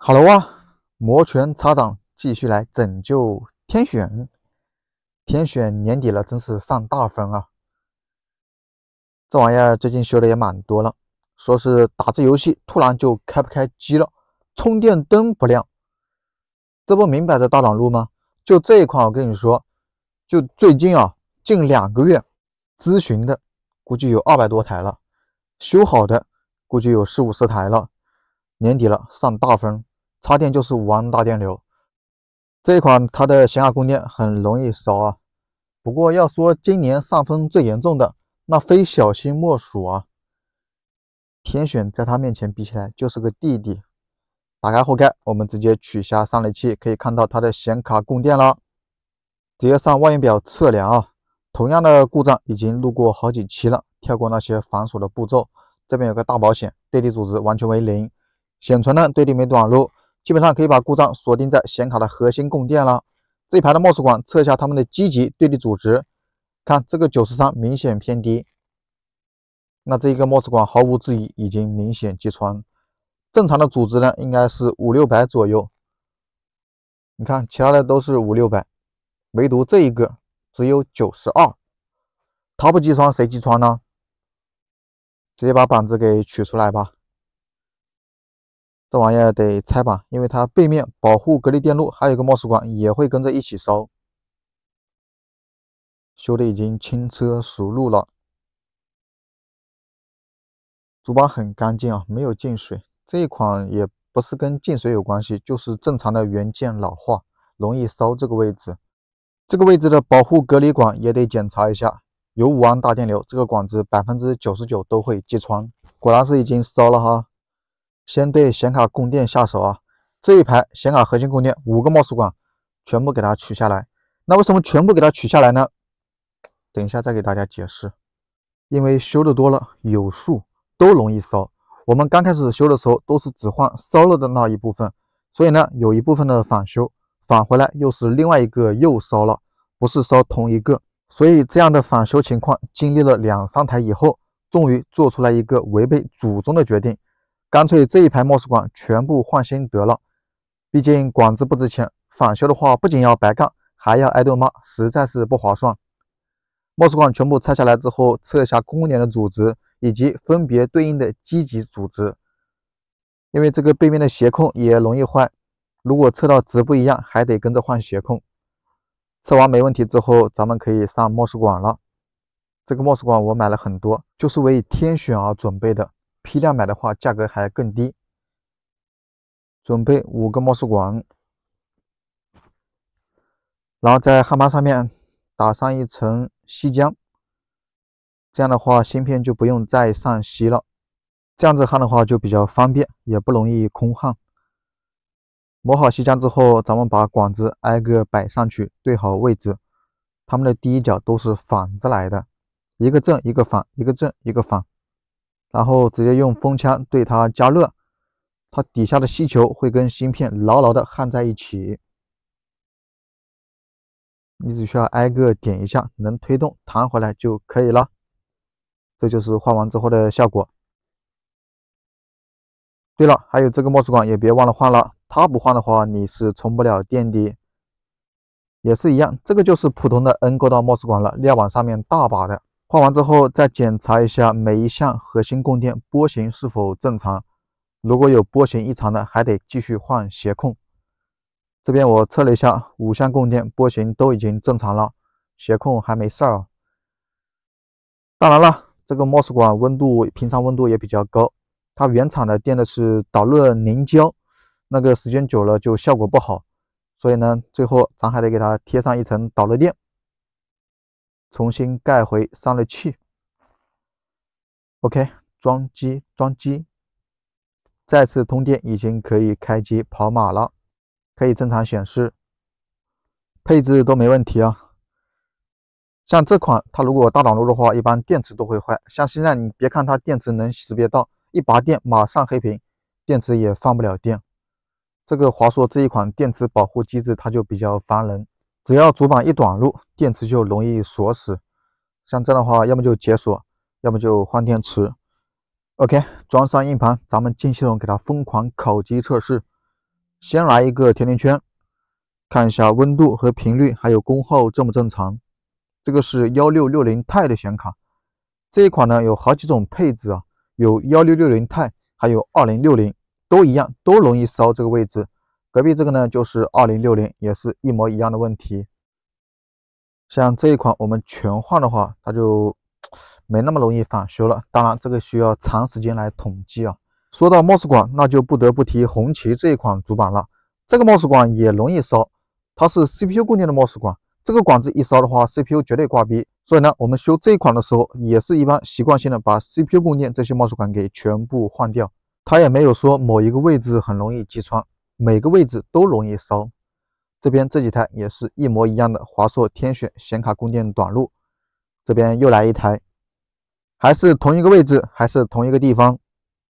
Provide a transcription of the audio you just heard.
哈喽啊，摩拳擦掌，继续来拯救天选。天选年底了，真是上大分啊！这玩意儿最近修的也蛮多了，说是打着游戏突然就开不开机了，充电灯不亮，这不明摆着大短路吗？就这一款，我跟你说，就最近啊，近两个月咨询的估计有二百多台了，修好的估计有四五十台了。年底了，上大分。插电就是五安大电流，这一款它的显卡供电很容易烧啊。不过要说今年上分最严重的，那非小新莫属啊。天选在他面前比起来就是个弟弟。打开后盖，我们直接取下散热器，可以看到它的显卡供电了。直接上万用表测量啊。同样的故障已经录过好几期了，跳过那些繁琐的步骤。这边有个大保险，对地阻值完全为零，显存呢对地没短路。基本上可以把故障锁定在显卡的核心供电了。这一排的 mos 管测一下它们的积极对地阻值，看这个93明显偏低。那这一个 mos 管毫无质疑已经明显击穿。正常的阻值呢应该是五六百左右。你看其他的都是五六百，唯独这一个只有92。它不击穿谁击穿呢？直接把板子给取出来吧。这玩意儿得拆吧，因为它背面保护隔离电路，还有一个 MOS 管也会跟着一起烧。修的已经轻车熟路了，主板很干净啊，没有进水。这一款也不是跟进水有关系，就是正常的元件老化，容易烧这个位置。这个位置的保护隔离管也得检查一下，有五安大电流，这个管子百分之九十九都会击穿。果然是已经烧了哈。先对显卡供电下手啊！这一排显卡核心供电五个 MOS 管全部给它取下来。那为什么全部给它取下来呢？等一下再给大家解释。因为修的多了有数，都容易烧。我们刚开始修的时候都是只换烧了的那一部分，所以呢有一部分的返修，返回来又是另外一个又烧了，不是烧同一个。所以这样的返修情况经历了两三台以后，终于做出来一个违背祖宗的决定。干脆这一排墨水管全部换新得了，毕竟管子不值钱，返修的话不仅要白干，还要挨顿骂，实在是不划算。墨水管全部拆下来之后，测一下供电的阻值以及分别对应的积极阻值，因为这个背面的斜控也容易坏，如果测到值不一样，还得跟着换斜控。测完没问题之后，咱们可以上墨水管了。这个墨水管我买了很多，就是为天选而准备的。批量买的话，价格还更低。准备五个毛细管，然后在焊盘上面打上一层锡浆。这样的话，芯片就不用再上锡了。这样子焊的话就比较方便，也不容易空焊。抹好锡浆之后，咱们把管子挨个摆上去，对好位置。它们的第一脚都是反着来的，一个正，一个反，一个正，一个反。然后直接用风枪对它加热，它底下的吸球会跟芯片牢牢的焊在一起。你只需要挨个点一下，能推动弹回来就可以了。这就是换完之后的效果。对了，还有这个墨水管也别忘了换了，它不换的话你是充不了电的。也是一样，这个就是普通的 N 沟道 mos 管了，料网上面大把的。换完之后，再检查一下每一项核心供电波形是否正常。如果有波形异常的，还得继续换斜控。这边我测了一下，五项供电波形都已经正常了，斜控还没事儿当然了，这个 MOS 管温度平常温度也比较高，它原厂的电的是导热凝胶，那个时间久了就效果不好，所以呢，最后咱还得给它贴上一层导热垫。重新盖回散热器，OK，装机装机，再次通电已经可以开机跑马了，可以正常显示，配置都没问题啊。像这款它如果大挡路的话，一般电池都会坏。像现在你别看它电池能识别到，一拔电马上黑屏，电池也放不了电。这个华硕这一款电池保护机制它就比较烦人。只要主板一短路，电池就容易锁死。像这样的话，要么就解锁，要么就换电池。OK，装上硬盘，咱们进系统给它疯狂烤机测试。先来一个甜甜圈，看一下温度和频率，还有功耗正不正常。这个是幺六六零钛的显卡，这一款呢有好几种配置啊，有幺六六零钛，还有二零六零，都一样，都容易烧这个位置。隔壁这个呢，就是二零六零，也是一模一样的问题。像这一款，我们全换的话，它就 没那么容易返修了。当然，这个需要长时间来统计啊。说到 MOS 管，那就不得不提红旗这一款主板了。这个 MOS 管也容易烧，它是 CPU 供电的 MOS 管。这个管子一烧的话，CPU 绝对挂逼。所以呢，我们修这一款的时候，也是一般习惯性的把 CPU 供电这些 MOS 管给全部换掉。它也没有说某一个位置很容易击穿。每个位置都容易烧，这边这几台也是一模一样的华硕天选显卡供电短路，这边又来一台，还是同一个位置，还是同一个地方。